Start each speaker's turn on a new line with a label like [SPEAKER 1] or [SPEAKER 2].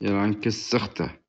[SPEAKER 1] يلعن كسختها